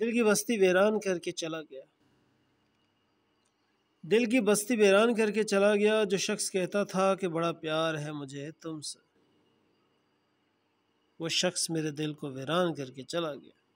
दिल की बस्ती वेरान करके चला गया दिल की बस्ती वेरान करके चला गया जो शख्स कहता था कि बड़ा प्यार है मुझे तुमसे वो शख्स मेरे दिल को वेरान करके चला गया